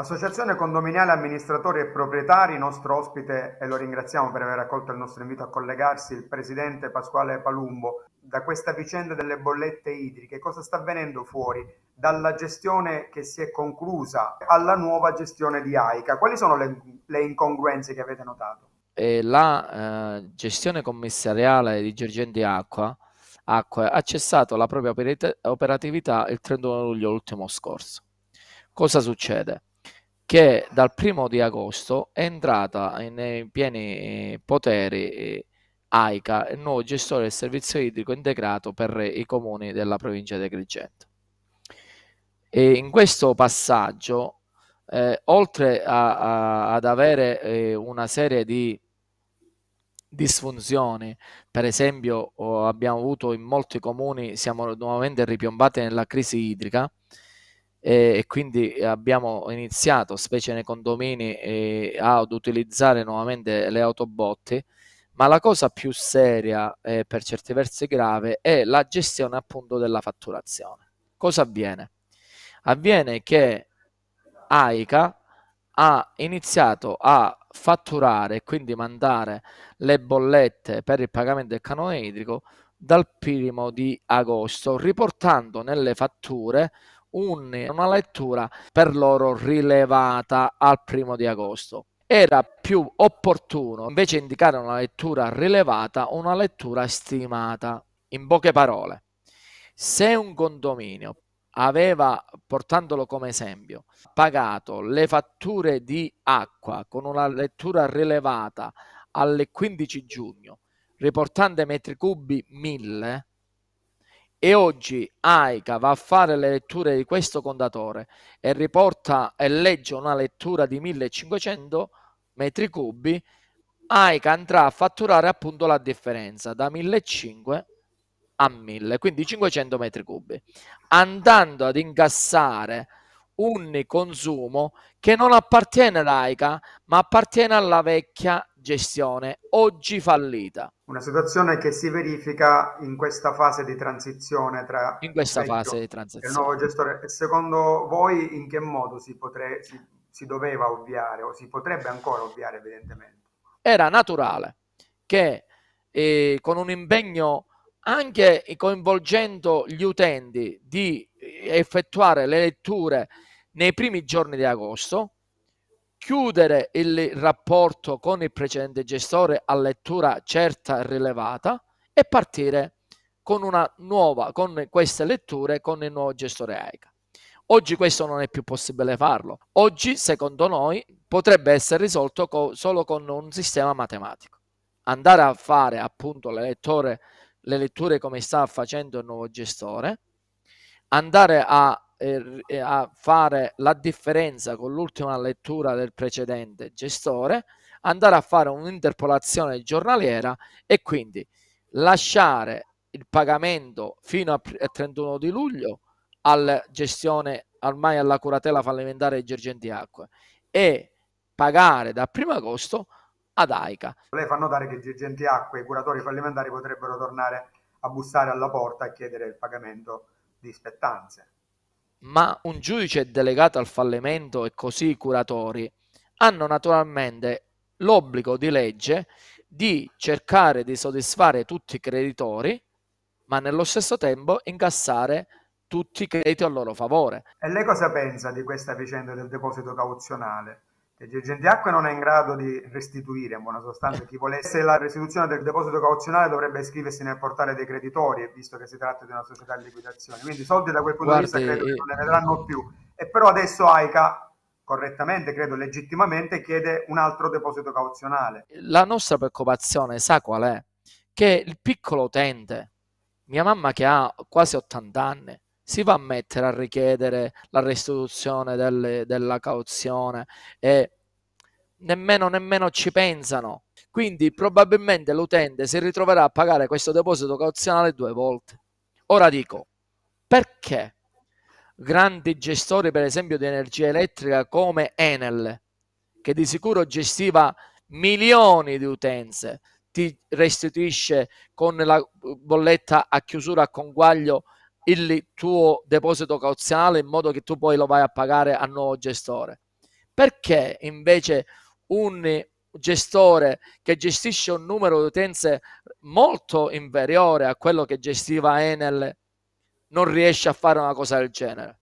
Associazione Condominiale Amministratori e Proprietari, nostro ospite, e lo ringraziamo per aver accolto il nostro invito a collegarsi, il presidente Pasquale Palumbo. Da questa vicenda delle bollette idriche, cosa sta avvenendo fuori? Dalla gestione che si è conclusa alla nuova gestione di AICA, quali sono le, le incongruenze che avete notato? Eh, la eh, gestione commissariale di Gergendi Acqua, Acqua ha cessato la propria operatività il 31 luglio ultimo scorso. Cosa succede? che dal primo di agosto è entrata nei pieni eh, poteri AICA, eh, il nuovo gestore del servizio idrico integrato per i comuni della provincia di Agrigento. E in questo passaggio, eh, oltre a, a, ad avere eh, una serie di disfunzioni. Per esempio, abbiamo avuto in molti comuni, siamo nuovamente ripiombati nella crisi idrica, e quindi abbiamo iniziato, specie nei condomini, eh, ad utilizzare nuovamente le autobotti, ma la cosa più seria e eh, per certi versi grave è la gestione appunto della fatturazione. Cosa avviene? Avviene che AICA ha iniziato a fatturare e quindi mandare le bollette per il pagamento del canone idrico dal primo di agosto, riportando nelle fatture un, una lettura per loro rilevata al primo di agosto. Era più opportuno invece indicare una lettura rilevata o una lettura stimata. In poche parole, se un condominio aveva, portandolo come esempio, pagato le fatture di acqua con una lettura rilevata alle 15 giugno, riportando i metri cubi 1000, e oggi Aika va a fare le letture di questo contatore e riporta e legge una lettura di 1500 metri cubi, Aika andrà a fatturare appunto la differenza da 1500 a 1000, quindi 500 metri cubi, andando ad incassare un consumo che non appartiene all'AICA, ma appartiene alla vecchia gestione, oggi fallita. Una situazione che si verifica in questa fase di transizione tra in questa fase di transizione. il nuovo gestore. secondo voi in che modo si, potre, si, si doveva ovviare o si potrebbe ancora ovviare evidentemente? Era naturale che eh, con un impegno anche coinvolgendo gli utenti di effettuare le letture nei primi giorni di agosto, chiudere il rapporto con il precedente gestore a lettura certa e rilevata e partire con una nuova, con queste letture con il nuovo gestore AICA. Oggi questo non è più possibile farlo. Oggi, secondo noi, potrebbe essere risolto co- solo con un sistema matematico. Andare a fare appunto le, letture, le letture come sta facendo il nuovo gestore, andare a eh, a fare la differenza con l'ultima lettura del precedente gestore, andare a fare un'interpolazione giornaliera e quindi lasciare il pagamento fino al 31 di luglio alla gestione ormai alla curatela fallimentare di Gergenti Acque e pagare da 1 agosto ad AICA. Lei fa notare che Gergenti Acque e i curatori fallimentari potrebbero tornare a bussare alla porta e chiedere il pagamento di spettanze ma un giudice delegato al fallimento e così i curatori hanno naturalmente l'obbligo di legge di cercare di soddisfare tutti i creditori, ma nello stesso tempo incassare tutti i crediti a loro favore. E lei cosa pensa di questa vicenda del deposito cauzionale? che Dirigenti Acque non è in grado di restituire, in buona sostanza, chi volesse la restituzione del deposito cauzionale dovrebbe iscriversi nel portale dei creditori, visto che si tratta di una società in liquidazione. Quindi soldi da quel punto Guardi, di vista credo eh, non ne vedranno più. E però adesso AICA, correttamente, credo legittimamente, chiede un altro deposito cauzionale. La nostra preoccupazione sa qual è? Che il piccolo utente, mia mamma che ha quasi 80 anni, si va a mettere a richiedere la restituzione delle, della cauzione e nemmeno, nemmeno ci pensano. Quindi probabilmente l'utente si ritroverà a pagare questo deposito cauzionale due volte. Ora dico, perché grandi gestori per esempio di energia elettrica come Enel, che di sicuro gestiva milioni di utenze, ti restituisce con la bolletta a chiusura a conguaglio il tuo deposito cauziale in modo che tu poi lo vai a pagare al nuovo gestore. Perché invece un gestore che gestisce un numero di utenze molto inferiore a quello che gestiva Enel non riesce a fare una cosa del genere?